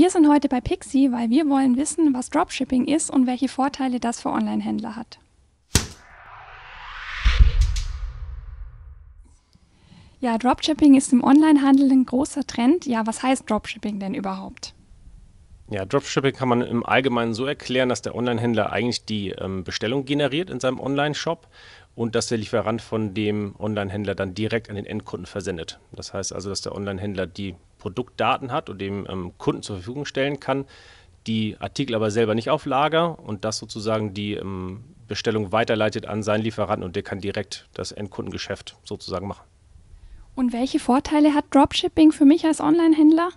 Wir sind heute bei Pixie, weil wir wollen wissen, was Dropshipping ist und welche Vorteile das für Online-Händler hat. Ja, Dropshipping ist im Online-Handel ein großer Trend. Ja, was heißt Dropshipping denn überhaupt? Ja, Dropshipping kann man im Allgemeinen so erklären, dass der Online-Händler eigentlich die ähm, Bestellung generiert in seinem Online-Shop und dass der Lieferant von dem Online-Händler dann direkt an den Endkunden versendet. Das heißt also, dass der Online-Händler die Produktdaten hat und dem ähm, Kunden zur Verfügung stellen kann, die Artikel aber selber nicht auf Lager und das sozusagen die ähm, Bestellung weiterleitet an seinen Lieferanten und der kann direkt das Endkundengeschäft sozusagen machen. Und welche Vorteile hat Dropshipping für mich als Online-Händler?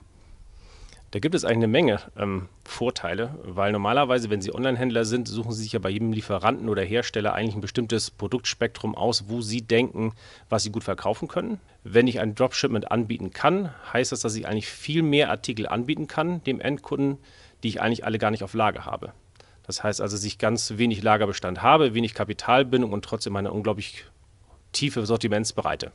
Da gibt es eigentlich eine Menge ähm, Vorteile, weil normalerweise, wenn Sie Online-Händler sind, suchen Sie sich ja bei jedem Lieferanten oder Hersteller eigentlich ein bestimmtes Produktspektrum aus, wo Sie denken, was Sie gut verkaufen können. Wenn ich ein Dropshipment anbieten kann, heißt das, dass ich eigentlich viel mehr Artikel anbieten kann dem Endkunden, die ich eigentlich alle gar nicht auf Lager habe. Das heißt also, dass ich ganz wenig Lagerbestand habe, wenig Kapitalbindung und trotzdem eine unglaublich tiefe Sortimentsbreite.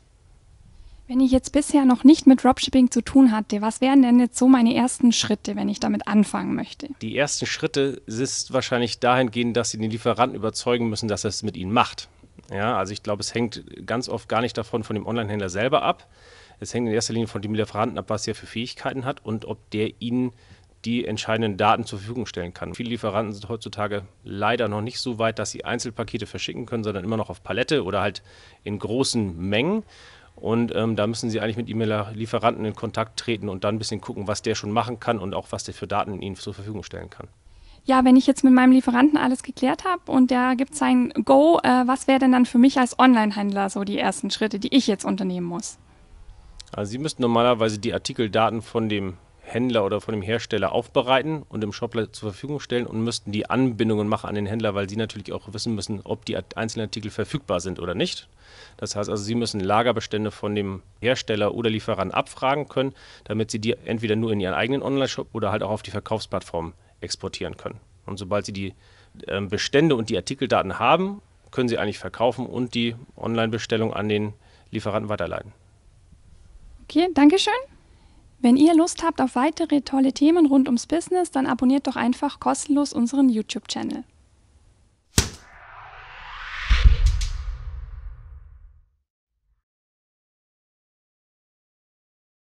Wenn ich jetzt bisher noch nicht mit Dropshipping zu tun hatte, was wären denn jetzt so meine ersten Schritte, wenn ich damit anfangen möchte? Die ersten Schritte ist wahrscheinlich dahingehend, dass Sie den Lieferanten überzeugen müssen, dass er es mit Ihnen macht. Ja, also ich glaube, es hängt ganz oft gar nicht davon von dem Onlinehändler selber ab. Es hängt in erster Linie von dem Lieferanten ab, was er für Fähigkeiten hat und ob der Ihnen die entscheidenden Daten zur Verfügung stellen kann. Viele Lieferanten sind heutzutage leider noch nicht so weit, dass sie Einzelpakete verschicken können, sondern immer noch auf Palette oder halt in großen Mengen. Und ähm, da müssen Sie eigentlich mit E-Mail-Lieferanten in Kontakt treten und dann ein bisschen gucken, was der schon machen kann und auch was der für Daten Ihnen zur Verfügung stellen kann. Ja, wenn ich jetzt mit meinem Lieferanten alles geklärt habe und der gibt sein Go, äh, was wäre denn dann für mich als Online-Händler so die ersten Schritte, die ich jetzt unternehmen muss? Also Sie müssten normalerweise die Artikeldaten von dem Händler oder von dem Hersteller aufbereiten und im Shop zur Verfügung stellen und müssten die Anbindungen machen an den Händler, weil sie natürlich auch wissen müssen, ob die einzelnen Artikel verfügbar sind oder nicht. Das heißt also, sie müssen Lagerbestände von dem Hersteller oder Lieferanten abfragen können, damit sie die entweder nur in ihren eigenen Online-Shop oder halt auch auf die Verkaufsplattform exportieren können. Und sobald sie die ähm, Bestände und die Artikeldaten haben, können sie eigentlich verkaufen und die Online-Bestellung an den Lieferanten weiterleiten. Okay, Dankeschön. Wenn ihr Lust habt auf weitere tolle Themen rund ums Business, dann abonniert doch einfach kostenlos unseren YouTube-Channel.